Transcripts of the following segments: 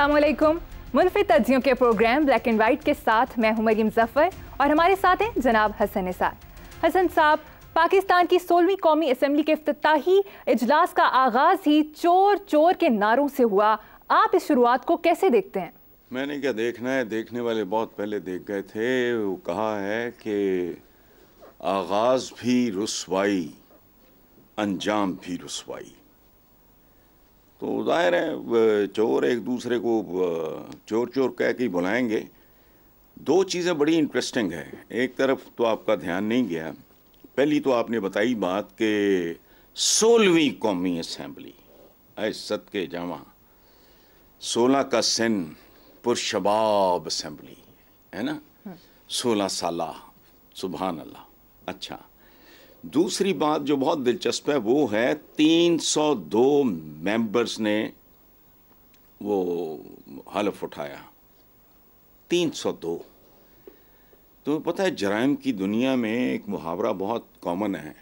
असलकुम मुनफी तजियों के programme black and white के साथ मैं हूं मरीम जफ़र और हमारे साथ हैं जनाब हसन निसार हसन साहब पाकिस्तान की सोलहवीं कौमी असम्बली के अफ्ताही इजलास का आगाज़ ही चोर चोर के नारों से हुआ आप इस शुरुआत को कैसे देखते हैं मैंने क्या देखना है देखने वाले बहुत पहले देख गए थे वो कहा है कि आगाज़ भी रसवाई अंजाम भी रसवाई तो जाहिर है चोर एक दूसरे को चोर चोर कह के बुलाएंगे दो चीज़ें बड़ी इंटरेस्टिंग है एक तरफ तो आपका ध्यान नहीं गया पहली तो आपने बताई बात कि सोलहवीं कौमी असम्बली आए सत के जमा सोलह का सिन पुरशबाब असम्बली है ना सोलह साल सुबहान अल्लाह अच्छा दूसरी बात जो बहुत दिलचस्प है वो है 302 मेंबर्स ने वो हलफ उठाया 302 तो पता है जराइम की दुनिया में एक मुहावरा बहुत कॉमन है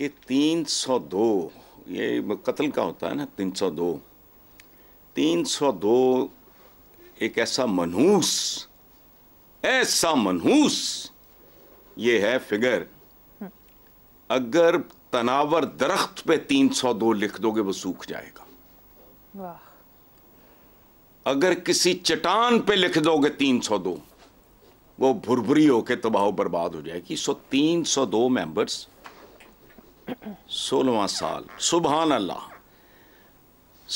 कि 302 ये कत्ल का होता है ना 302 302 एक ऐसा मनहूस ऐसा मनहूस ये है फिगर अगर तनावर दरख्त पे तीन सौ दो लिख दोगे वो सूख जाएगा वाह अगर किसी चट्टान पे लिख दोगे तीन सौ दो वो भुरभुरी होके तबाह बर्बाद हो जाएगी सो तीन सौ दो मेंबर्स सोलवा साल सुबहान अल्लाह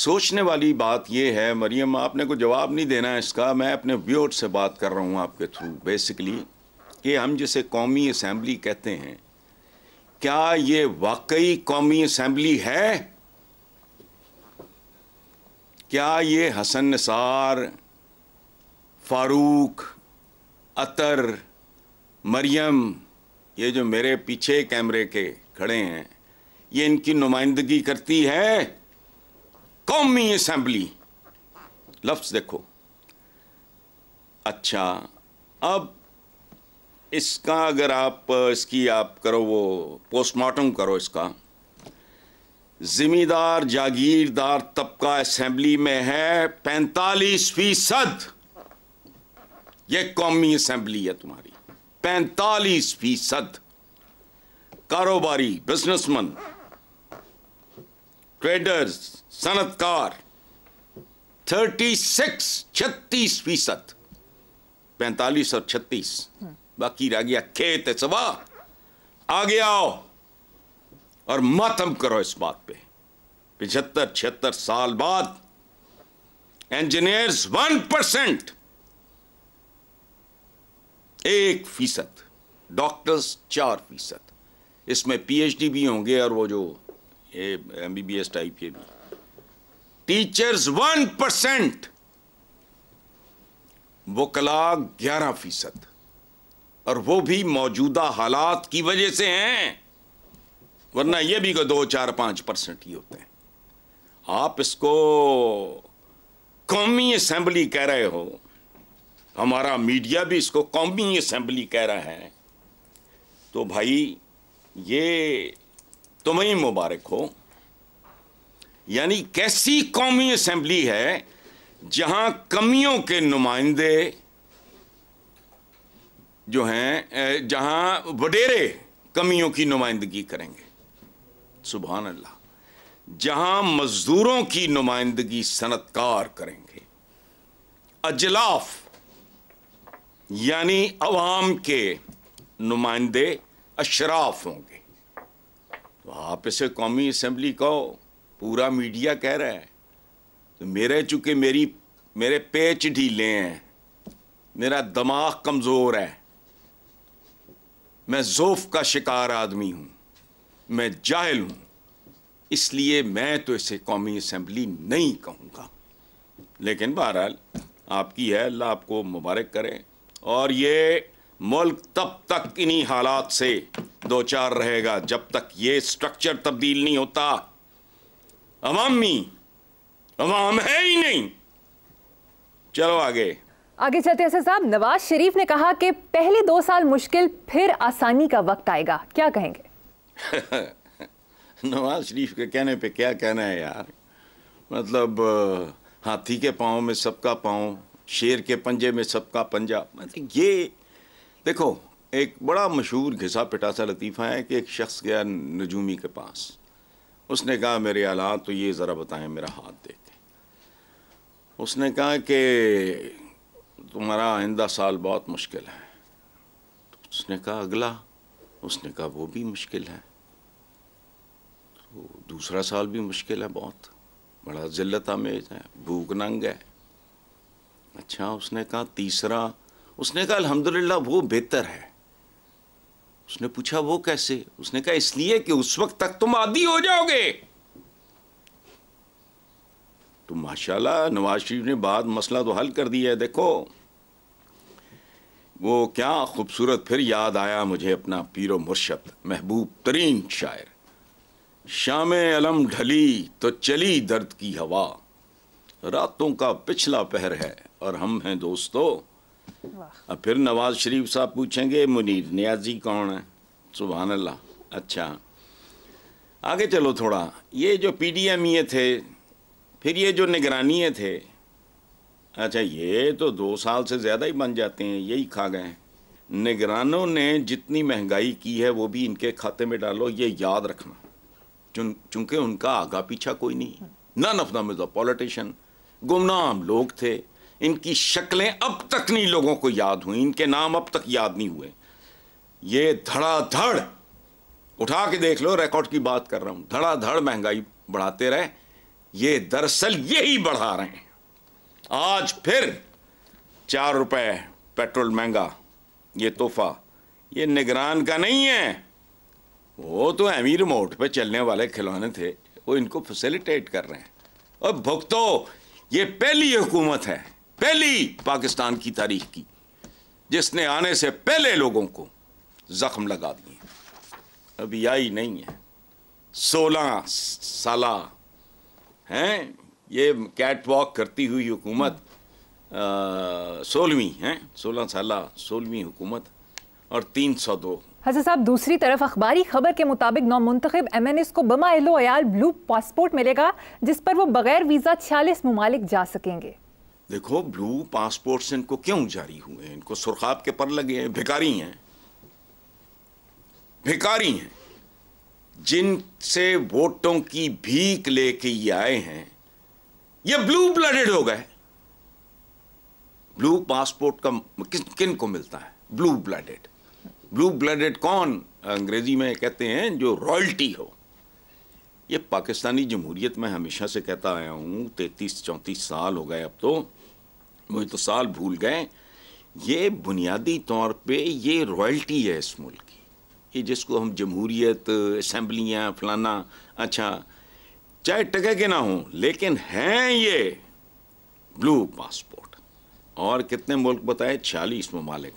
सोचने वाली बात यह है मरियम आपने को जवाब नहीं देना है इसका मैं अपने व्यूअर से बात कर रहा हूँ आपके थ्रू बेसिकली कि हम जिसे कौमी असम्बली कहते हैं क्या ये वाकई कौमी असम्बली है क्या ये हसन निसार फारूक अतर मरियम ये जो मेरे पीछे कैमरे के खड़े हैं ये इनकी नुमाइंदगी करती है कौमी असम्बली लफ्ज़ देखो अच्छा अब इसका अगर आप इसकी आप करो वो पोस्टमार्टम करो इसका जिमीदार जागीरदार तबका असम्बली में है पैंतालीस फीसद यह कौमी असम्बली है तुम्हारी पैंतालीस फीसद कारोबारी बिजनेसमैन ट्रेडर्स सनतकार थर्टी सिक्स छत्तीस फीसद पैंतालीस और छत्तीस हम्म। बाकी रह गया खेत है सबा आगे आओ और मातम करो इस बात पे पिछहत्तर छिहत्तर साल बाद इंजीनियर्स वन परसेंट एक फीसद डॉक्टर्स चार फीसद इसमें पीएचडी भी होंगे और वो जो एमबीबीएस टाइप के भी टीचर्स वन परसेंट वो कला ग्यारह फीसद और वो भी मौजूदा हालात की वजह से हैं वरना ये भी दो चार पांच परसेंट ही होते हैं आप इसको कौमी असम्बली कह रहे हो हमारा मीडिया भी इसको कौमी असम्बली कह रहा है तो भाई ये तुम्हें मुबारक हो यानी कैसी कौमी असम्बली है जहां कमियों के नुमाइंदे जो हैं जहां वडेरे कमियों की नुमाइंदगी करेंगे सुबह अल्लाह जहां मजदूरों की नुमाइंदगी सनतकार करेंगे अजलाफ यानी अवाम के नुमाइंदे अशराफ होंगे तो आप इसे कौमी असम्बली कहो पूरा मीडिया कह रहा है तो मेरे चूंकि मेरी मेरे पेच ढीले हैं मेरा दिमाग कमज़ोर है मैं जोफ का शिकार आदमी हूँ मैं जाहिल हूँ इसलिए मैं तो इसे कौमी असम्बली नहीं कहूँगा लेकिन बहरहाल आपकी है अल्लाह आपको मुबारक करे और ये मुल्क तब तक इन्हीं हालात से दो चार रहेगा जब तक ये स्ट्रक्चर तब्दील नहीं होता अवामी अवाम है ही नहीं चलो आगे आगे चलते हैं साहब नवाज शरीफ ने कहा कि पहले दो साल मुश्किल फिर आसानी का वक्त आएगा क्या कहेंगे नवाज शरीफ के कहने पे क्या कहना है यार मतलब हाथी के पाँव में सबका पाँव शेर के पंजे में सबका पंजा मतलब ये देखो एक बड़ा मशहूर घिसा पिटासा लतीफ़ा है कि एक शख्स गया नजूमी के पास उसने कहा मेरे आला तो ये ज़रा बताएं मेरा हाथ देख उसने कहा कि तुम्हारा आइंदा साल बहुत मुश्किल है तो उसने कहा अगला उसने कहा वो भी मुश्किल है तो दूसरा साल भी मुश्किल है बहुत बड़ा जिल्लत आमेज है भूख नंग है अच्छा उसने कहा तीसरा उसने कहा अल्हम्दुलिल्लाह वो बेहतर है उसने पूछा वो कैसे उसने कहा इसलिए कि उस वक्त तक तुम आदि हो जाओगे तो माशाल्लाह नवाज शरीफ ने बाद मसला तो हल कर दिया है देखो वो क्या खूबसूरत फिर याद आया मुझे अपना पीरो मुर्शद महबूब तरीन शायर शाम अलम ढली तो चली दर्द की हवा रातों का पिछला पहर है और हम हैं दोस्तों अब फिर नवाज शरीफ साहब पूछेंगे मुनीर नियाजी कौन है सुबह अल्लाह अच्छा आगे चलो थोड़ा ये जो पी डी एम ये थे फिर ये जो निगरानिए थे अच्छा ये तो दो साल से ज़्यादा ही बन जाते हैं यही खा गए हैं निगरानों ने जितनी महंगाई की है वो भी इनके खाते में डालो ये याद रखना चूंकि उनका आगा पीछा कोई नहीं none of them is a गुमनाम लोग थे इनकी शक्लें अब तक नहीं लोगों को याद हुई इनके नाम अब तक याद नहीं हुए ये धड़ाधड़ उठा के देख लो रिकॉर्ड की बात कर रहा हूँ धड़ाधड़ महंगाई बढ़ाते रहे ये दरअसल यही बढ़ा रहे हैं आज फिर चार रुपए पेट्रोल महंगा ये तोहफा ये निगरान का नहीं है वो तो अमीर मोड पे चलने वाले खिलौने थे वो इनको फैसिलिटेट कर रहे हैं और भुगतो ये पहली हुकूमत है पहली पाकिस्तान की तारीख की जिसने आने से पहले लोगों को जख्म लगा दिए अभी आई नहीं है सोलह साल हैं ये कैट वॉक करती हुई हुकूमत सोलहवीं है सोलह साल सोलहवीं हुकूमत और तीन सौ दो हजर साहब दूसरी तरफ अखबारी खबर के मुताबिक नौ मुंतब एम एन एस को बमा एलो अयाल ब्लू पासपोर्ट मिलेगा जिस पर वो बगैर वीज़ा छियालीस ममालिक जा सकेंगे देखो ब्लू से इनको क्यों जारी हुए हैं इनको सुरखाब के पर लगे हैं भिकारी हैं भिकारी हैं जिनसे वोटों की भीख लेके ये आए हैं ये ब्लू ब्लडेड हो गए ब्लू पासपोर्ट का किन किन को मिलता है ब्लू ब्लडेड ब्लू ब्लडेड कौन अंग्रेजी में कहते हैं जो रॉयल्टी हो ये पाकिस्तानी जमहूरियत में हमेशा से कहता आया हूँ तैतीस चौंतीस साल हो गए अब तो मुझे तो साल भूल गए ये बुनियादी तौर पे ये रॉयल्टी है इस मुल्क की ये जिसको हम जमहूरियत असम्बलियाँ फलाना अच्छा चाहे टके के ना हों लेकिन हैं ये ब्लू पासपोर्ट और कितने मुल्क बताए छियालीस ममालिक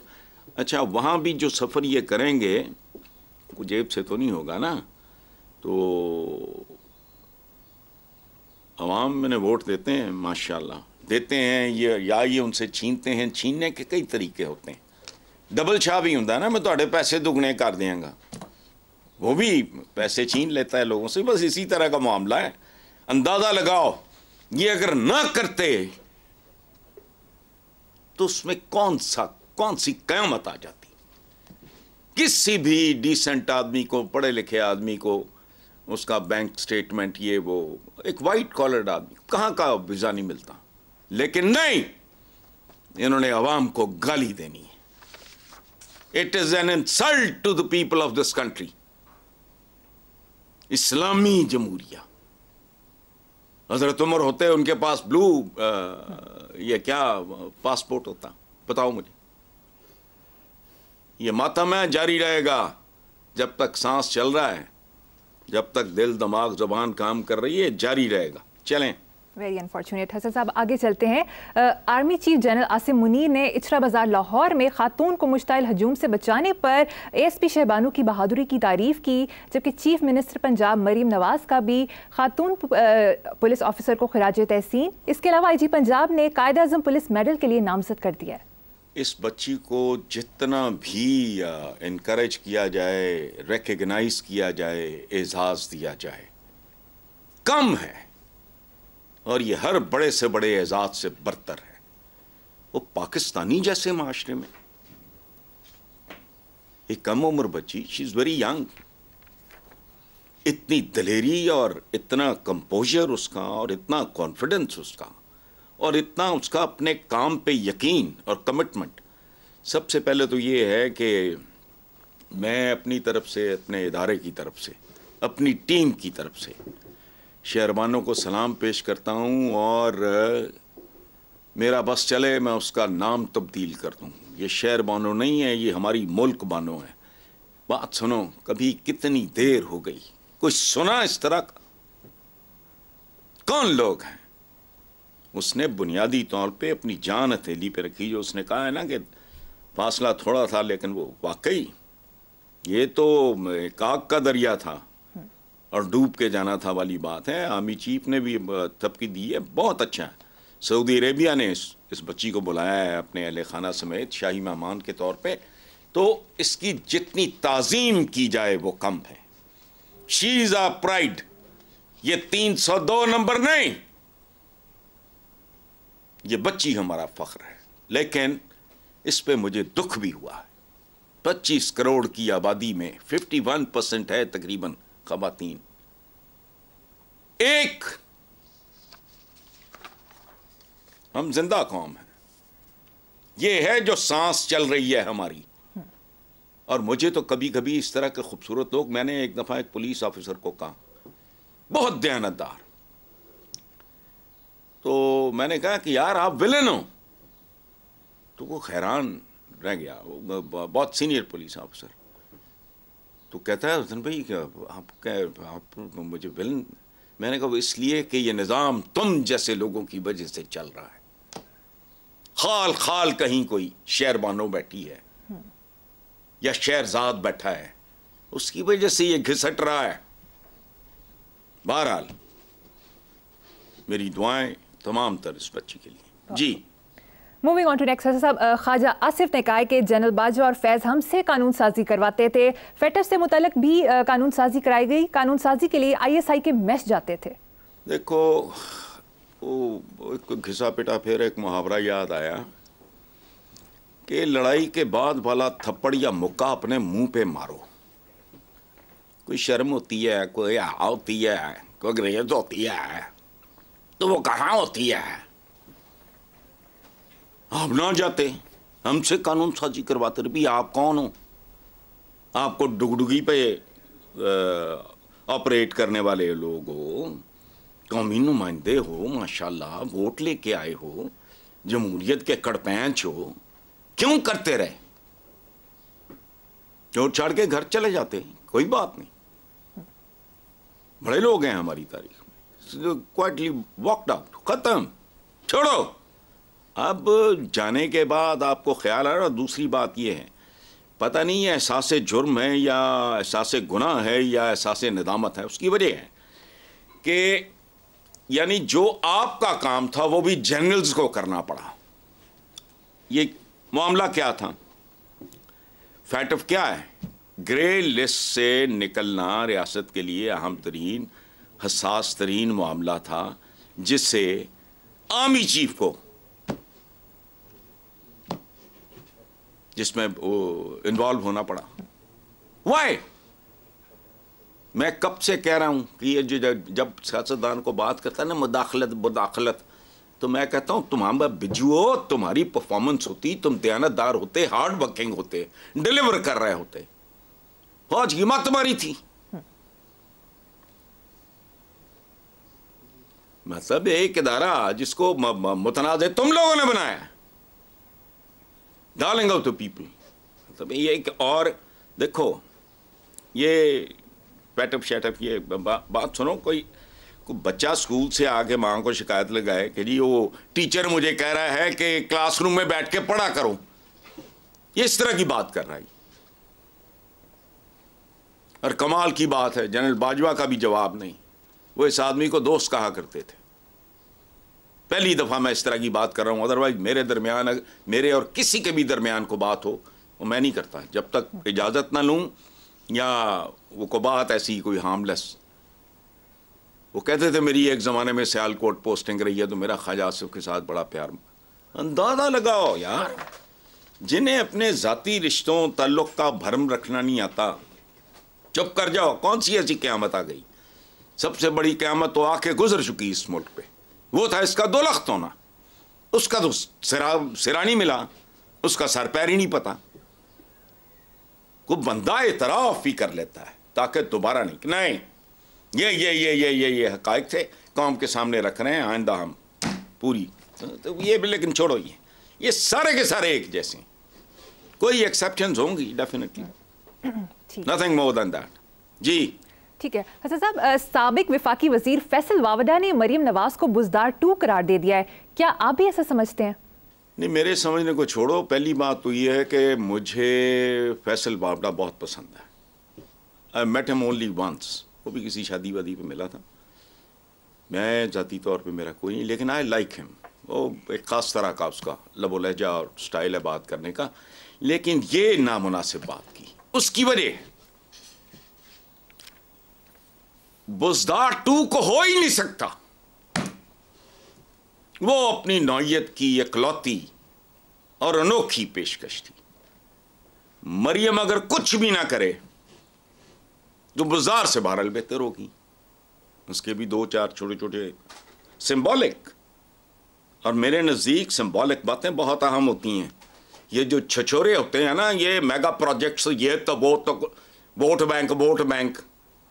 अच्छा वहाँ भी जो सफ़र ये करेंगे वो जेब से तो नहीं होगा ना तो आवाम मैंने वोट देते हैं माशाल्लाह देते हैं ये या ये उनसे छीनते हैं छीनने के कई तरीके होते हैं डबल छा भी होंगे ना मैं थोड़े तो पैसे दुगने कर देंगे वो भी पैसे छीन लेता है लोगों से बस इसी तरह का मामला है अंदाज़ा लगाओ ये अगर ना करते तो उसमें कौन सा कौन सी क्यामत आ जाती किसी भी डिसेंट आदमी को पढ़े लिखे आदमी को उसका बैंक स्टेटमेंट ये वो एक वाइट कॉलर्ड आदमी कहां का वीज़ा नहीं मिलता लेकिन नहीं इन्होंने आवाम को गाली देनी है it is an insult to the people of this country इस्लामी जमहूरिया हजरत उमर होते उनके पास ब्लू ये क्या पासपोर्ट होता बताओ मुझे ये मातम है जारी रहेगा जब तक सांस चल रहा है जब तक दिल दिमाग जबान काम कर रही है जारी रहेगा चलें वेरी अनफॉर्चुनेट हसन साहब आगे चलते हैं army chief general Asim Munir ने इचरा बाजार लाहौर में खातून को मुश्तल हजूम से बचाने पर एस पी शहबानू की बहादुरी की तारीफ़ की जबकि चीफ मिनिस्टर पंजाब मरीम नवाज का भी खातून पुलिस ऑफिसर को खराज तहसीन इसके अलावा आई जी पंजाब ने कायद अजम पुलिस मेडल के लिए नामजद कर दिया है इस बच्ची को जितना भी इनक्रेज किया जाए रिकगनाइज किया जाए एजाज़ दिया जाए कम है और ये हर बड़े से बड़े एजाज से बरतर है वो पाकिस्तानी जैसे माशरे में एक कम उम्र बच्ची शी इज़ वेरी यंग इतनी दलेरी और इतना कंपोजर उसका और इतना कॉन्फिडेंस उसका और इतना उसका अपने काम पे यकीन और कमिटमेंट सबसे पहले तो ये है कि मैं अपनी तरफ से अपने इदारे की तरफ से अपनी टीम की तरफ से शेरबानों को सलाम पेश करता हूँ और मेरा बस चले मैं उसका नाम तब्दील कर दूँ ये शहर बानो नहीं है ये हमारी मुल्क बानो है बात सुनो कभी कितनी देर हो गई कुछ सुना इस तरह का कौन लोग हैं उसने बुनियादी तौर पे अपनी जान हथेली पे रखी जो उसने कहा है ना कि फासला थोड़ा था लेकिन वो वाकई ये तो काक का दरिया था और डूब के जाना था वाली बात है आर्मी चीफ ने भी तबकी दी है बहुत अच्छा है सऊदी अरेबिया ने इस, इस बच्ची को बुलाया है अपने अहल खाना समेत शाही मेहमान के तौर पे तो इसकी जितनी ताजीम की जाए वो कम है शी इज़ आ प्राइड ये तीन सौ दो नंबर नहीं ये बच्ची हमारा फ़ख्र है लेकिन इस पे मुझे दुख भी हुआ है पच्चीस करोड़ की आबादी में फिफ्टी वन परसेंट है तकरीबन खातन एक हम जिंदा कौम है यह है जो सांस चल रही है हमारी और मुझे तो कभी कभी इस तरह के खूबसूरत लोग मैंने एक दफ़ा एक पुलिस ऑफिसर को कहा बहुत दयानतदार तो मैंने कहा कि यार आप विलेन हो तो वो हैरान रह गया बहुत सीनियर पुलिस ऑफिसर तो कहता है रतन भाई आप क्या आप मुझे विलन मैंने कहा इसलिए कि ये निज़ाम तुम जैसे लोगों की वजह से चल रहा है खाल खाल कहीं कोई शेर बानो बैठी है या शेरजाद बैठा है उसकी वजह से ये घिसट रहा है बहरहाल मेरी दुआएं तमाम तर इस बच्ची के लिए जी मूविंग ऑन टू नेक्स्ट साहब ख्वाजा आसिफ ने कहा कि जनरल बाजवा और फैज़ हमसे कानून साजी करवाते थे फेटर से मुतलक भी कानून साजी कराई गई कानून साजी के लिए आईएसआई के मैश जाते थे देखो वो घिसा पिटा फिर एक मुहावरा याद आया कि लड़ाई के बाद भला थप्पड़ या मुक्का अपने मुंह पे मारो कोई शर्म होती है कोई होती है कोई अंग्रेज होती है तो वो कहाँ होती है आप ना जाते हमसे कानून साजी करवाते भी आप कौन हो आपको डुगडुगी पे ऑपरेट करने वाले लोग हो कौमी नुमाइंदे हो माशाल्लाह वोट लेके आए हो जमहूरियत के कड़पैंच हो क्यों करते रहे चोट छाड़ के घर चले जाते कोई बात नहीं बड़े लोग हैं हमारी तारीख में क्वाइटली वॉकड आउट खत्म छोड़ो अब जाने के बाद आपको ख्याल आ रहा दूसरी बात ये है पता नहीं ये एहसास जुर्म है या एहसास गुनाह है या एहसास नदामत है उसकी वजह है कि यानी जो आपका काम था वो भी जनरल्स को करना पड़ा ये मामला क्या था फैट ऑफ क्या है ग्रे लिस्ट से निकलना रियासत के लिए अहम तरीन हसास तरीन मामला था जिससे आर्मी चीफ को जिसमें वो इन्वॉल्व होना पड़ा वाई मैं कब से कह रहा हूं कि ये जो जब सियासतदान को बात करता है ना मुदाखलत मुदाखलत तो मैं कहता हूं तुम हम बिजू हो तुम्हारी परफॉर्मेंस होती तुम दयानतदार होते हार्ड वर्किंग होते डिलीवर कर रहे होते फौज की माँ तुम्हारी थी मतलब एक इदारा जिसको मुतनाज़ तुम लोगों ने बनाया डालेंगे of the people मतलब ये एक और देखो ये पैटअप शैटअप ये बा, बात सुनो कोई को बच्चा स्कूल से आके माँ को शिकायत लगाए कि जी वो टीचर मुझे कह रहा है कि क्लासरूम में बैठ के पढ़ा करो ये इस तरह की बात कर रहा है और कमाल की बात है जनरल बाजवा का भी जवाब नहीं वो इस आदमी को दोस्त कहा करते थे पहली दफ़ा मैं इस तरह की बात कर रहा हूँ अदरवाइज मेरे दरमियान मेरे और किसी के भी दरमियान को बात हो वो मैं नहीं करता जब तक इजाज़त ना लूँ या वो को बात ऐसी कोई हार्मलेस वो कहते थे मेरी एक ज़माने में सियालकोट पोस्टिंग रही है तो मेरा ख्वाजा आसिफ के साथ बड़ा प्यार अंदाज़ा लगाओ यार जिन्हें अपने ज़ाती रिश्तों तल्लुक़ का भरम रखना नहीं आता चुप कर जाओ कौन सी ऐसी क्यामत आ गई सबसे बड़ी क्यामत तो आके गुजर चुकी इस मुल्क पे वो था इसका दो लख्त होना उसका तो सिरा सिरा नहीं मिला उसका सर पैर ही नहीं पता को बंदा एतराफ़ ही कर लेता है ताकि दोबारा नहीं नहीं ये ये ये ये ये ये हकायक थे कौम के सामने रख रहे हैं आइंदा हम पूरी तो, तो ये भी लेकिन छोड़ो ये ये सारे के सारे एक जैसे कोई एक्सेप्शन होंगी definitely nothing more than that जी ठीक है हसन अच्छा साहब सबक विफाकी वजीर फैसल वावडा ने मरीम नवाज को बुजदार टू करार दे दिया है क्या आप भी ऐसा समझते हैं नहीं मेरे समझने को छोड़ो पहली बात तो ये है कि मुझे फैसल वावडा बहुत पसंद है I met him only once वो भी किसी शादी वादी पे मिला था मैं जाती तौर पे मेरा कोई नहीं लेकिन आई लाइक हिम वो एक ख़ास तरह का उसका लबो लहजा और स्टाइल है बात करने का लेकिन ये नामुनासिब बात की उसकी वजह बुजदार टू को हो ही नहीं सकता वो अपनी नौयत की एकलौती और अनोखी पेशकश थी मरियम अगर कुछ भी ना करे तो बुजार से बहरल बेहतर होगी उसके भी दो चार छोटे छोटे सिंबॉलिक और मेरे नज़दीक सिंबॉलिक बातें बहुत अहम होती हैं ये जो छछोरे होते हैं ना ये मेगा प्रोजेक्ट्स ये तो वो तो वोट बैंक वोट बैंक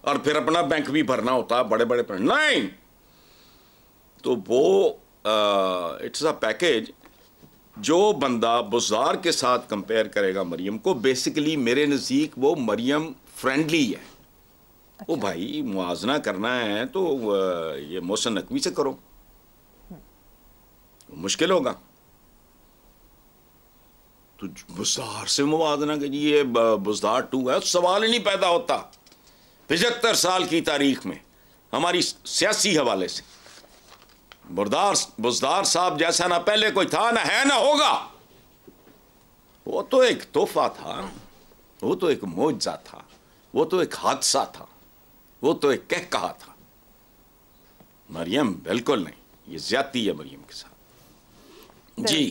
और फिर अपना बैंक भी भरना होता बड़े बड़े नहीं तो वो इट्स अ पैकेज जो बंदा बुजार के साथ कंपेयर करेगा मरियम को बेसिकली मेरे नज़दीक वो मरियम फ्रेंडली है अच्छा। वो भाई मुआजना करना है तो ये मोहसन नकवी से करो मुश्किल होगा तो बुजार से मुआजना कीजिए बुजार टू है सवाल ही नहीं पैदा होता पिचहत्तर साल की तारीख में हमारी सियासी हवाले से बुरदार बुजदार साहब जैसा ना पहले कोई था ना है ना होगा वो तो एक तोहफा था वो तो एक मोजा था वो तो एक हादसा था वो तो एक कह कहा था मरियम बिल्कुल नहीं ये ज्यादा है मरियम के साथ जी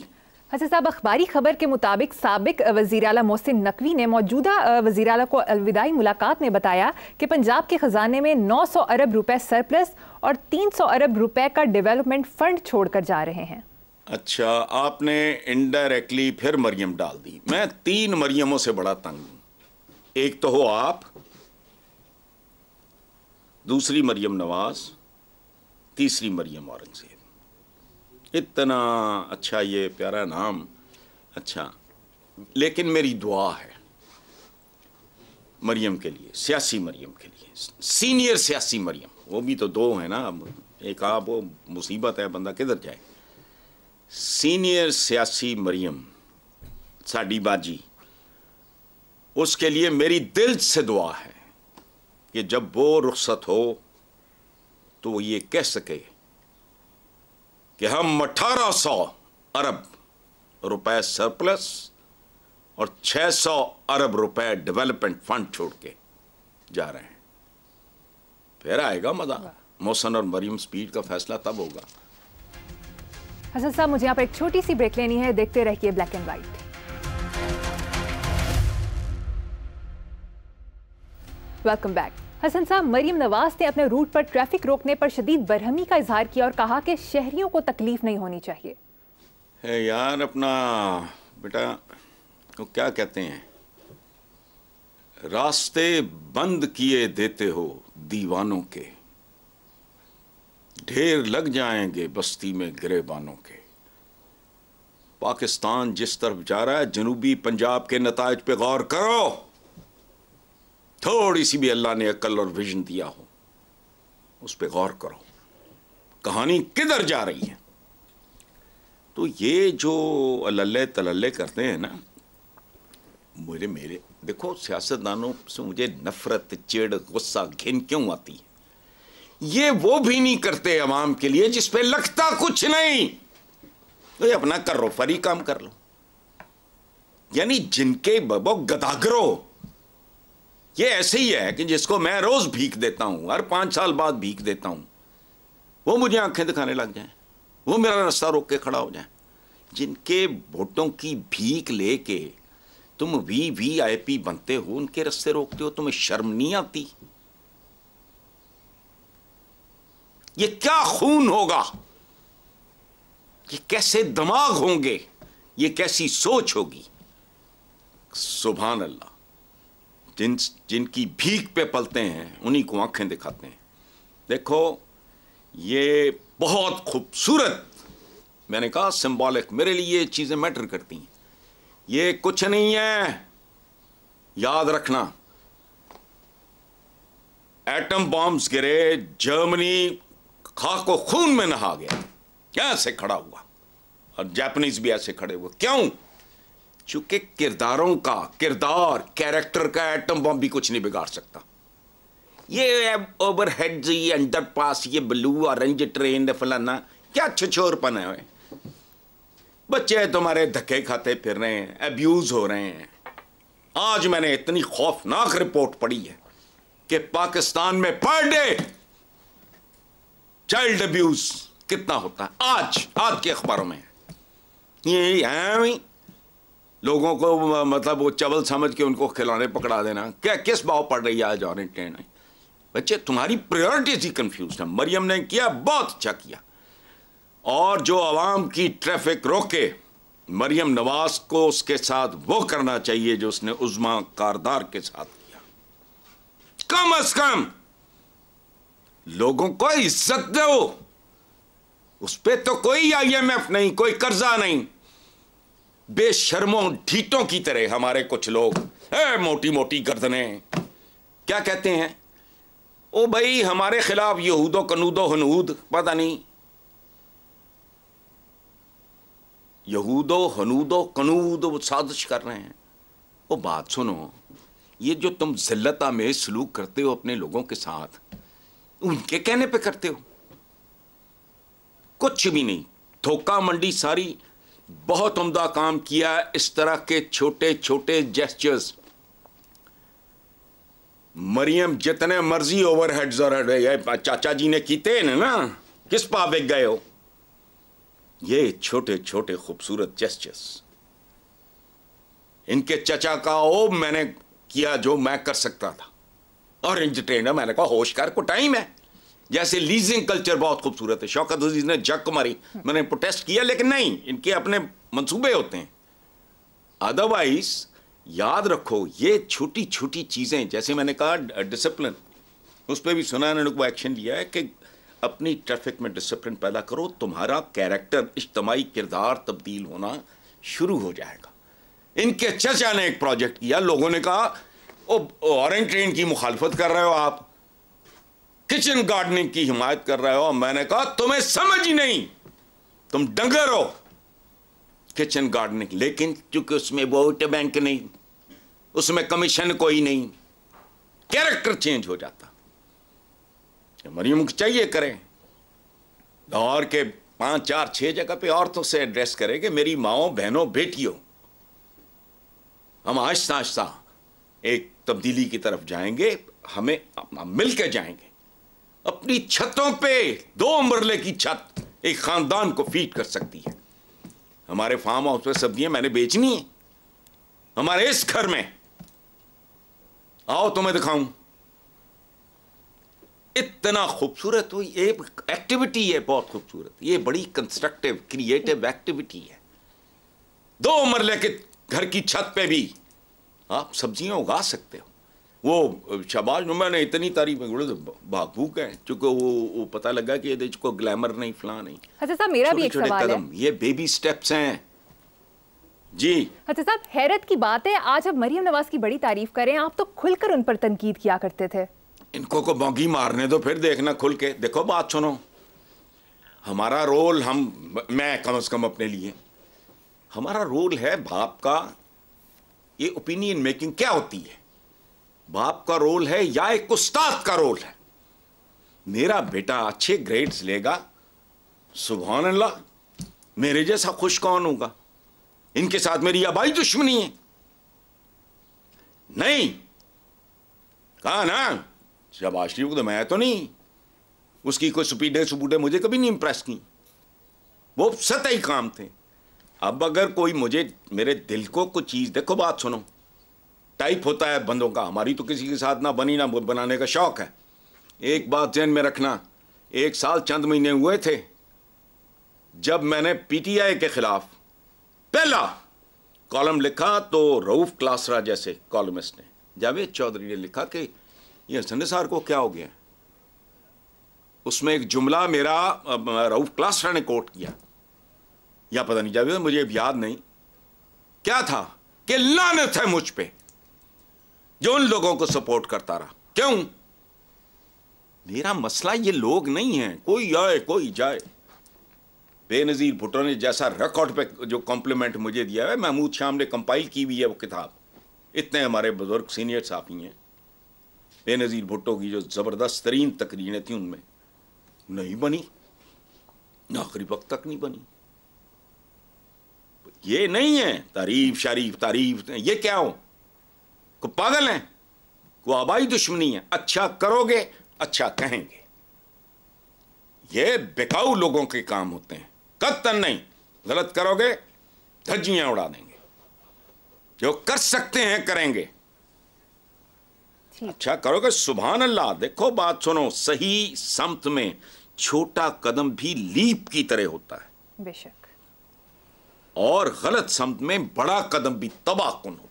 हसन साहब अखबारी खबर के मुताबिक सबक वजी अला मोहसिन नकवी ने मौजूदा वजी अला को अलविदाई मुलाकात में बताया कि पंजाब के ख़जाने में 900 अरब रुपए सरप्लस और 300 अरब रुपए का डेवलपमेंट फंड छोड़कर जा रहे हैं अच्छा आपने इनडायरेक्टली फिर मरियम डाल दी मैं तीन मरियमों से बड़ा तंग एक तो हो आप दूसरी मरियम नवाज तीसरी मरियम औरंगजेब इतना अच्छा ये प्यारा नाम अच्छा लेकिन मेरी दुआ है मरियम के लिए सियासी मरियम के लिए सीनियर सियासी मरियम वो भी तो दो है ना एक आप वो मुसीबत है बंदा किधर जाए सीनियर सियासी मरियम साडी बाजी उसके लिए मेरी दिल से दुआ है कि जब वो रुखसत हो तो वो ये कह सके कि हम 1800 अरब रुपए सरप्लस और 600 अरब रुपए डेवलपमेंट फंड छोड़ के जा रहे हैं फिर आएगा मजा मोहसन और मरीम स्पीड का फैसला तब होगा हसन साहब मुझे यहाँ पर एक छोटी सी ब्रेक लेनी है देखते रहिए black and white welcome back Hasan साहब मरीम नवाज ने अपने रूट पर ट्रैफिक रोकने पर शदीद बरहमी का इजहार किया और कहा कि शहरियों को तकलीफ नहीं होनी चाहिए है यार अपना बेटा वो क्या कहते हैं रास्ते बंद किए देते हो दीवानों के ढेर लग जाएंगे बस्ती में गिरेबानों के पाकिस्तान जिस तरफ जा रहा है जनूबी पंजाब के नतज पे गौर करो थोड़ी सी भी अल्लाह ने अक्ल और विजन दिया हो उस पर गौर करो कहानी किधर जा रही है तो ये जो अल्ले तलल्ले करते हैं ना मुझे मेरे देखो सियासतदानों से मुझे नफरत चिड़ गुस्सा घिन क्यों आती है ये वो भी नहीं करते अवाम के लिए जिसपे लगता कुछ नहीं तो ये अपना कर फरी काम कर लो यानी जिनके बबो गदागरों ये ऐसे ही है कि जिसको मैं रोज भीख देता हूं हर पांच साल बाद भीख देता हूं वो मुझे आंखें दिखाने लग जाए वो मेरा रास्ता रोक के खड़ा हो जाए जिनके वोटों की भीख लेके तुम वी वी आई पी बनते हो उनके रस्ते रोकते हो तुम्हें शर्म नहीं आती ये क्या खून होगा ये कैसे दिमाग होंगे ये कैसी सोच होगी सुबह अल्लाह जिन जिनकी भीख पे पलते हैं उन्हीं को आंखें दिखाते हैं देखो ये बहुत खूबसूरत मैंने कहा सिंबॉलिक मेरे लिए ये चीज़ें मैटर करती हैं ये कुछ नहीं है याद रखना एटम बॉम्ब्स गिरे जर्मनी खाक को खून में नहा गया क्या ऐसे खड़ा हुआ और जापानीज भी ऐसे खड़े हुए क्यों चूंकि किरदारों का किरदार कैरेक्टर का एटम बम भी कुछ नहीं बिगाड़ सकता ये ओवर हेड ये अंडर पास ये ब्लू ऑरेंज ट्रेन फलाना क्या छिछोरपन है बच्चे तुम्हारे धक्के खाते फिर रहे हैं अब्यूज हो रहे हैं आज मैंने इतनी खौफनाक रिपोर्ट पढ़ी है कि पाकिस्तान में पर डे चाइल्ड अब्यूज कितना होता है आज आज के अखबारों में ये है लोगों को मतलब वो चवल समझ के उनको खिलाने पकड़ा देना क्या किस भाव पड़ रही है आज और बच्चे तुम्हारी प्रायोरिटीज ही कंफ्यूज है मरियम ने किया बहुत अच्छा किया और जो आवाम की ट्रैफिक रोके मरियम नवाज को उसके साथ वो करना चाहिए जो उसने उजमा कारदार के साथ किया कम अज कम लोगों को इज्जत दो उस पर तो कोई एफ नहीं कोई कर्जा नहीं बेशर्मों ढीटों की तरह हमारे कुछ लोग है मोटी मोटी गर्दने क्या कहते हैं ओ भाई हमारे खिलाफ यहूदो कनूदो हनूद पता नहीं यहूदो हनूदो कनूद वो साजिश कर रहे हैं वो बात सुनो ये जो तुम जिल्लता में सलूक करते हो अपने लोगों के साथ उनके कहने पे करते हो कुछ भी नहीं धोखा मंडी सारी बहुत उम्दा काम किया इस तरह के छोटे छोटे जेस्चर्स मरियम जितने मर्जी ओवर हेड्स और हेड चाचा जी ने किते ना ना किस बिक गए हो ये छोटे छोटे खूबसूरत जेस्चर्स इनके चचा का ओ मैंने किया जो मैं कर सकता था और इंजटेनर मैंने कहा होश कर को टाइम है जैसे लीजिंग कल्चर बहुत खूबसूरत है शौकत अजीज ने जग मारी मैंने प्रोटेस्ट किया लेकिन नहीं इनके अपने मंसूबे होते हैं अदरवाइज याद रखो ये छोटी छोटी चीज़ें जैसे मैंने कहा डिसिप्लिन उस पर भी सुना इन्होंने को एक्शन लिया है कि अपनी ट्रैफिक में डिसिप्लिन पैदा करो तुम्हारा कैरेक्टर इज्तमाही किरदार तब्दील होना शुरू हो जाएगा इनके चचा ने एक प्रोजेक्ट किया लोगों ने कहा ओ ऑरेंज ट्रेन की मुखालफत कर रहे हो आप किचन गार्डनिंग की हिमायत कर रहे हो मैंने कहा तुम्हें समझ ही नहीं तुम डंगर हो किचन गार्डनिंग लेकिन चूंकि उसमें वोट बैंक नहीं उसमें कमीशन कोई नहीं कैरेक्टर चेंज हो जाता मरियम चाहिए करें लाहौर के पांच चार छह जगह पे औरतों से एड्रेस करें कि मेरी माओ बहनों बेटियों हम आहिस्ता आहिस्ता एक तब्दीली की तरफ जाएंगे हमें मिलकर जाएंगे अपनी छतों पे दो मरले की छत एक खानदान को फीड कर सकती है हमारे फार्म हाउस में सब्जियां मैंने बेचनी है हमारे इस घर में आओ तो मैं दिखाऊं इतना खूबसूरत हुई ये एक्टिविटी है बहुत खूबसूरत ये बड़ी कंस्ट्रक्टिव क्रिएटिव एक्टिविटी है दो मरले के घर की छत पे भी आप सब्जियां उगा सकते हो वो शबाज नुमा ने इतनी तारीफ में बोले तो भावुक है चूंकि वो वो पता लगा कि ये को ग्लैमर नहीं फला नहीं अच्छा साहब मेरा भी एक सवाल है ये बेबी स्टेप्स हैं जी अच्छा साहब हैरत की बात है आज अब मरियम नवाज की बड़ी तारीफ करें आप तो खुलकर उन पर तनकीद किया करते थे इनको को बौगी मारने दो फिर देखना खुल के देखो बात सुनो हमारा रोल हम मैं कम अज कम अपने लिए हमारा रोल है बाप का ये ओपिनियन मेकिंग क्या होती है बाप का रोल है या एक उस्ताद का रोल है मेरा बेटा अच्छे ग्रेड्स लेगा सुबह अल्लाह मेरे जैसा खुश कौन होगा इनके साथ मेरी अबाई दुश्मनी है नहीं कहा ना जब शरीफ को तो मैं तो नहीं उसकी कोई सुपीडे सुपूटे मुझे कभी नहीं इंप्रेस की वो सतही काम थे अब अगर कोई मुझे मेरे दिल को कोई चीज़ देखो बात सुनो टाइप होता है बंदों का हमारी तो किसी के साथ ना बनी ना बनाने का शौक है एक बात जहन में रखना एक साल चंद महीने हुए थे जब मैंने पीटीआई के खिलाफ पहला कॉलम लिखा तो रऊफ क्लासरा जैसे कॉलमिस्ट ने जावेद चौधरी ने लिखा कि यह संसार को क्या हो गया उसमें एक जुमला मेरा रऊफ क्लासरा ने कोट किया या पता नहीं जावेद मुझे याद नहीं क्या था कि लानत है मुझ पर जो उन लोगों को सपोर्ट करता रहा क्यों मेरा मसला ये लोग नहीं है कोई आए कोई जाए बेनज़ीर भुट्टो ने जैसा रिकॉर्ड पे जो कॉम्प्लीमेंट मुझे दिया है महमूद श्याम ने कंपाइल की हुई है वो किताब इतने हमारे बुज़ुर्ग सीनियर ही हैं बेनज़ीर भुट्टो की जो ज़बरदस्त तरीन तकरीरें थी उनमें नहीं बनी आखिरी वक्त तक नहीं बनी ये नहीं है तारीफ शारीफ तारीफ ये क्या हो को पागल हैं को आबाई दुश्मनी है अच्छा करोगे अच्छा कहेंगे ये बेकाऊ लोगों के काम होते हैं कत्तन नहीं गलत करोगे धज्जियां उड़ा देंगे जो कर सकते हैं करेंगे अच्छा करोगे सुबह अल्लाह देखो बात सुनो सही समत में छोटा कदम भी लीप की तरह होता है बेशक और गलत समत में बड़ा कदम भी तबाह कन होता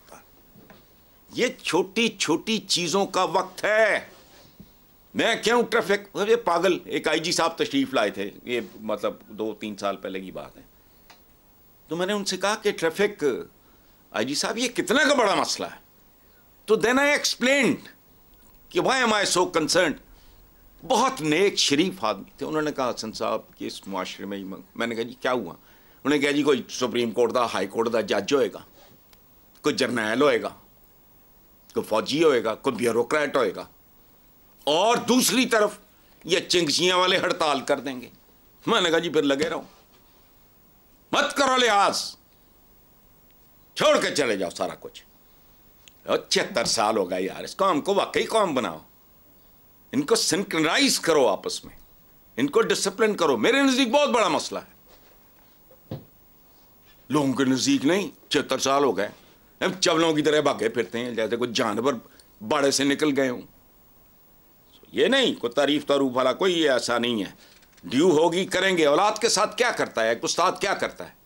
ये छोटी छोटी चीजों का वक्त है मैं क्यों ट्रैफिक ये पागल एक आईजी साहब तशरीफ लाए थे ये मतलब दो तीन साल पहले की बात है तो मैंने उनसे कहा कि ट्रैफिक आईजी साहब ये कितना का बड़ा मसला है तो देन आई एक्सप्लेन कि why am I so concern बहुत नेक शरीफ आदमी थे उन्होंने कहा हसन साहब कि इस माशरे में ही मैंने कहा जी क्या हुआ उन्हें कहा जी कोई सुप्रीम कोर्ट का हाई कोर्ट का जज होएगा कोई जरनैल होएगा कोई फौजी होएगा कोई ब्यूरोक्रेट होएगा और दूसरी तरफ ये चिंगचियाँ वाले हड़ताल कर देंगे मैंने कहा जी फिर लगे रहो मत करो लिहाज छोड़ के चले जाओ सारा कुछ छिहत्तर साल हो गए यार इस कौम को वाकई कौम बनाओ इनको सिंक्रनाइज करो आपस में इनको डिसिप्लिन करो मेरे नज़दीक बहुत बड़ा मसला है लोगों के नज़दीक नहीं छिहत्तर साल हो गए हम चवलों की तरह भागे फिरते हैं जैसे कोई जानवर बाड़े से निकल गए हों ये नहीं कोई तारीफ तारूफ वाला कोई ये ऐसा नहीं है ड्यू होगी करेंगे औलाद के साथ क्या करता है उस्ताद क्या करता है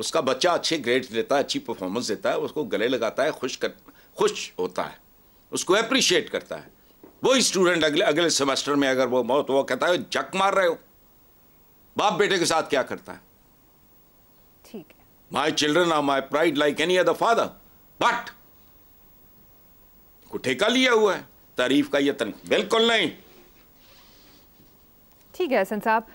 उसका बच्चा अच्छे ग्रेड देता है अच्छी परफॉर्मेंस देता है उसको गले लगाता है खुश कर खुश होता है उसको अप्रिशिएट करता है वही स्टूडेंट अगले अगले सेमेस्टर में अगर वो मौत वो कहता है जक मार रहे हो बाप बेटे के साथ क्या करता है My children are my pride like any other father. But को ठेका लिया हुआ है तारीफ का यत्न बिल्कुल नहीं ठीक है हसन साहब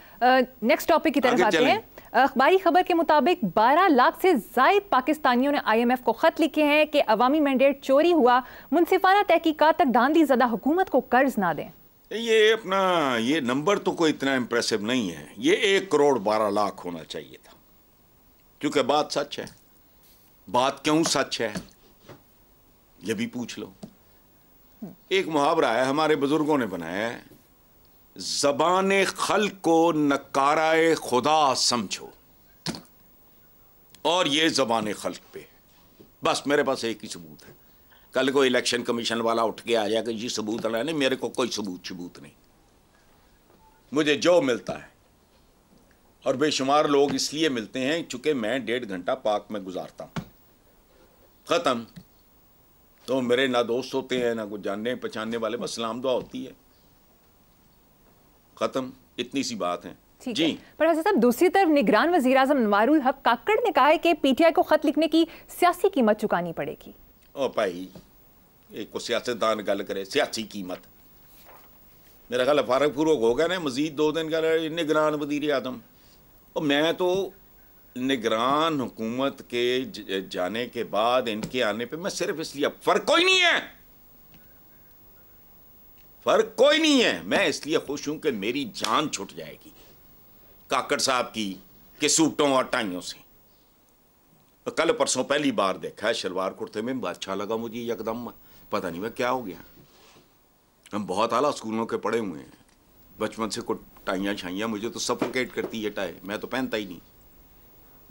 नेक्स्ट टॉपिक की तरफ आते हैं अखबारी खबर के मुताबिक 12 लाख से जायद पाकिस्तानियों ने आईएमएफ को ख़त लिखे हैं कि अवामी मैंडेट चोरी हुआ मुनसिफाना तहकीकत तक धांधली ज़दा हुकूमत को कर्ज ना दें ये अपना ये नंबर तो कोई इतना इम्प्रेसिव नहीं है ये एक करोड़ बारह लाख होना चाहिए था क्योंकि बात सच है बात क्यों सच है ये भी पूछ लो एक मुहावरा है हमारे बुजुर्गों ने बनाया है जबान खल को नकाराए खुदा समझो और ये जबान खल्क पे बस मेरे पास एक ही सबूत है कल को इलेक्शन कमीशन वाला उठ के आ जाएगा जी सबूत लाने मेरे को कोई सबूत सबूत नहीं मुझे जो मिलता है और बेशुमार लोग इसलिए मिलते हैं चूंकि मैं डेढ़ घंटा पार्क में गुजारता हूँ ख़त्म तो मेरे ना दोस्त होते हैं ना कुछ जानने पहचानने वाले बस सलाम दुआ होती है ख़त्म इतनी सी बात है जी पर साहब दूसरी तरफ निगरान वजीर अजम नवारुल हक काकड़ ने कहा है कि पीटीआई को खत लिखने की सियासी कीमत चुकानी पड़ेगी ओ भाई एक को सियासतदान गल करे सियासी कीमत मेरा ख्याल फारक हो गया ना मजीद दो दिन का निगरान वजीर आजम और मैं तो निगरान हुकूमत के जाने के बाद इनके आने पे मैं सिर्फ इसलिए फर्क कोई नहीं है फर्क कोई नहीं है मैं इसलिए खुश हूं कि मेरी जान छुट जाएगी काकड़ साहब की के सूटों और टाइयों से कल परसों पहली बार देखा है शलवार कुर्ते में अच्छा लगा मुझे एकदम पता नहीं मैं क्या हो गया हम बहुत आला स्कूलों के पढ़े हुए हैं बचपन से कुछ टाइयाँ छाइयाँ मुझे तो सफोकेट करती है टाई मैं तो पहनता ही नहीं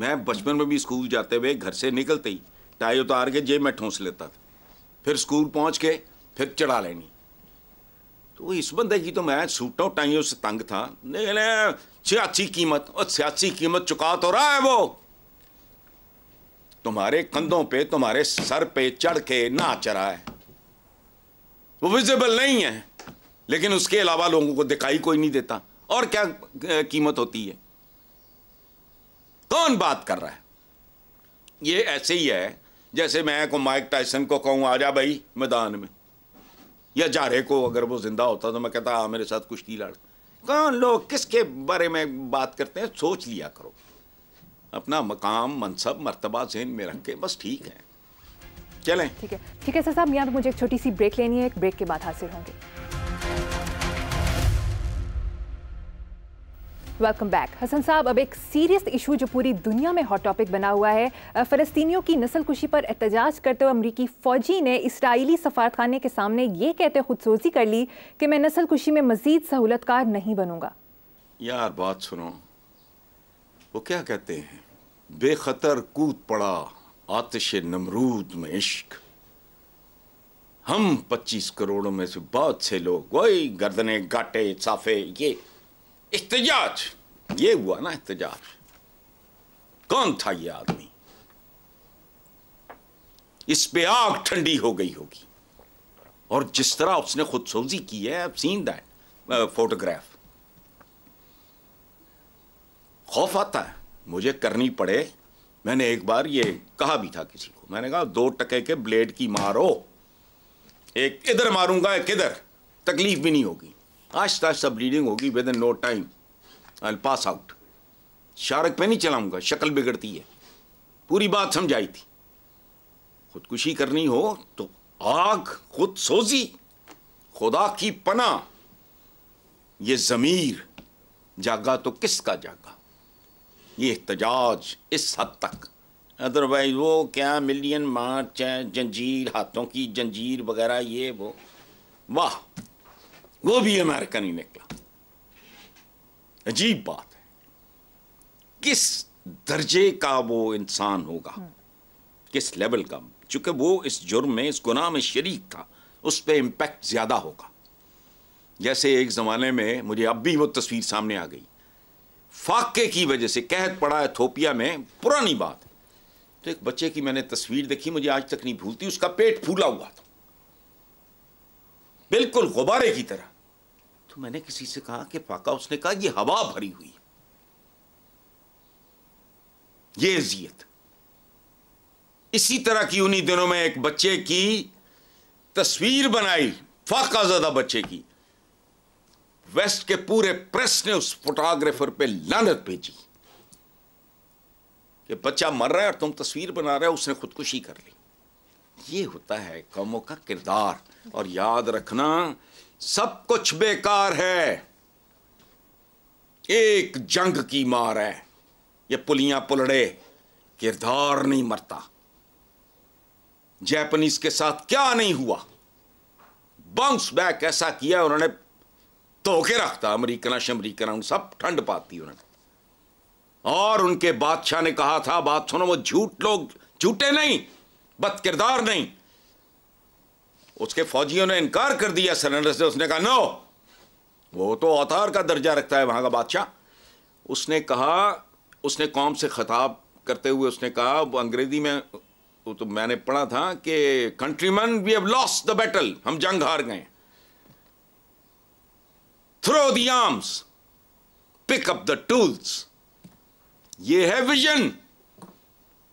मैं बचपन में भी स्कूल जाते हुए घर से निकलते ही टाई उतार के जेब में ठोंस लेता था फिर स्कूल पहुंच के फिर चढ़ा लेनी तो इस बंदे की तो मैं सूटों टाइयों से तंग था सियासी कीमत और सियासी कीमत चुका तो रहा है वो तुम्हारे कंधों पे तुम्हारे सर पे चढ़ के ना चरा है वो विजिबल नहीं है लेकिन उसके अलावा लोगों को दिखाई कोई नहीं देता और क्या कीमत होती है कौन बात कर रहा है ये ऐसे ही है जैसे मैं को माइक टाइसन को कहूं आ जा भाई मैदान में या जारे को अगर वो जिंदा होता तो मैं कहता हाँ मेरे साथ कुश्ती लड़ कौन लोग किसके बारे में बात करते हैं सोच लिया करो अपना मकाम मनसब मरतबा जहन में रख के बस ठीक है चलें ठीक है ठीक है सर साहब यहाँ पर मुझे एक छोटी सी ब्रेक लेनी है एक ब्रेक के बाद हासिल होंगे वेलकम बैक हसन साहब अब एक सीरियस इशू जो पूरी दुनिया में हॉट टॉपिक बना हुआ है फलस्तियों की नस्ल कुशी पर एहतजाज करते हुए अमरीकी फ़ौजी ने इसराइली सफारतखाने के सामने ये कहते खुदसोजी कर ली कि मैं नस्ल कुशी में मज़ीद सहूलतकार नहीं बनूंगा यार बात सुनो वो क्या कहते हैं बेखतर कूद पड़ा आतिश नमरूद में इश्क हम पच्चीस करोड़ों में से बहुत से लोग वही गर्दने गाटे साफे ये इhtजाज ये हुआ ना इhtजाज कौन था ये आदमी इस पे आग ठंडी हो गई होगी और जिस तरह उसने खुद सोजी की है अब सीन दैट फोटोग्राफ खौफ आता है मुझे करनी पड़े मैंने एक बार ये कहा भी था किसी को मैंने कहा दो टके के ब्लेड की मारो एक इधर मारूंगा एक इधर तकलीफ भी नहीं होगी आज स्टार्ट सब ब्लीडिंग होगी within no time I pass out शारक पे नहीं चलाऊंगा शक्ल बिगड़ती है पूरी बात समझाई थी खुदकुशी करनी हो तो आग खुद सोजी खुदा की पना ये जमीर जागा तो किसका जागा ये एहतजाज इस हद तक अदरवाइज वो क्या मिलियन मार्च है जंजीर हाथों की जंजीर वगैरह ये वो वाह वो भी अमेरिका नहीं निकला अजीब बात है किस दर्जे का वो इंसान होगा हम्म। किस लेवल का चूंकि वो इस जुर्म में इस गुनाह में शरीक था उस पर इंपैक्ट ज़्यादा होगा जैसे एक ज़माने में मुझे अब भी वो तस्वीर सामने आ गई फाके की वजह से कहत पड़ा है थोपिया में पुरानी बात है तो एक बच्चे की मैंने तस्वीर देखी मुझे आज तक नहीं भूलती उसका पेट फूला हुआ था बिल्कुल गुब्बारे की तरह तो मैंने किसी से कहा कि फाका उसने कहा ये हवा भरी हुई ये अजियत इसी तरह की उन्हीं दिनों में एक बच्चे की तस्वीर बनाई फाका ज्यादा बच्चे की वेस्ट के पूरे प्रेस ने उस फोटोग्राफर पे लानत भेजी कि बच्चा मर रहा है और तुम तस्वीर बना रहे हो उसने खुदकुशी कर ली ये होता है कौमों का किरदार और याद रखना सब कुछ बेकार है एक जंग की मार है ये पुलिया पुलड़े किरदार नहीं मरता जैपनीज के साथ क्या नहीं हुआ बाउंस बैक ऐसा किया उन्होंने धोखे रखता अमरीकना शमरीकना उन सब ठंड पाती उन्होंने और उनके बादशाह ने कहा था बात सुनो वो झूठ लोग झूठे नहीं बद किरदार नहीं उसके फौजियों ने इनकार कर दिया सरेंडर से उसने कहा नो वो तो अवतार का दर्जा रखता है वहां का बादशाह उसने कहा उसने कौम से खताब करते हुए उसने कहा वो अंग्रेजी में तो मैंने पढ़ा था कि countryman we have lost the battle हम जंग हार गए throw the arms pick up the tools ये है विजन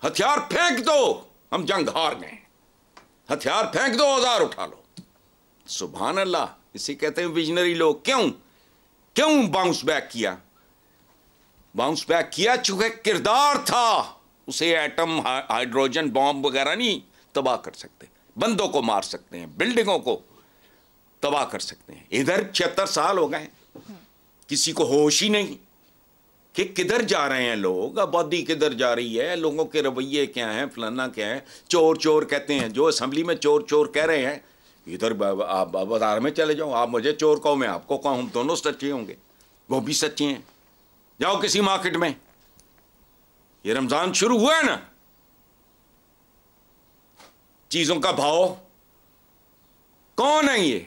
हथियार फेंक दो हम जंग हार गए हथियार फेंक दो औजार उठा लो सुबह अल्लाह इसी कहते हैं विजनरी लोग क्यों क्यों बाउंस बैक किया बाउंस बैक किया चूंकि किरदार था उसे एटम हाइड्रोजन बॉम्ब वगैरह नहीं तबाह कर सकते बंदों को मार सकते हैं बिल्डिंगों को तबाह कर सकते हैं इधर छिहत्तर साल हो गए किसी को होश ही नहीं कि किधर जा रहे हैं लोग आबादी किधर जा रही है लोगों के रवैये क्या हैं फलाना क्या है चोर चोर कहते हैं जो असम्बली में चोर चोर कह रहे हैं इधर आप बाजार में चले जाओ आप मुझे चोर कहो मैं आपको कहूँ हम दोनों सच्चे होंगे वो भी सच्चे हैं जाओ किसी मार्केट में ये रमज़ान शुरू हुआ है ना चीज़ों का भाव कौन है ये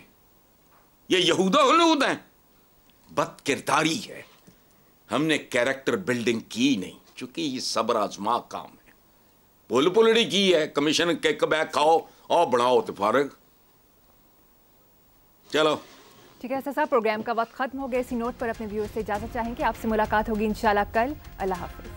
ये यहूदा हलूद हैं बद किरदारी है हमने कैरेक्टर बिल्डिंग की नहीं चूंकि ये सब्र आजमा काम है बोल पुलड़ी की है कमीशन किक बैक खाओ और बढ़ाओ तो फारग चलो ठीक है साहब प्रोग्राम का वक्त खत्म हो गया इसी नोट पर अपने व्यूअर्स से इजाजत चाहेंगे आपसे मुलाकात होगी इंशाल्लाह कल अल्लाह हाफिज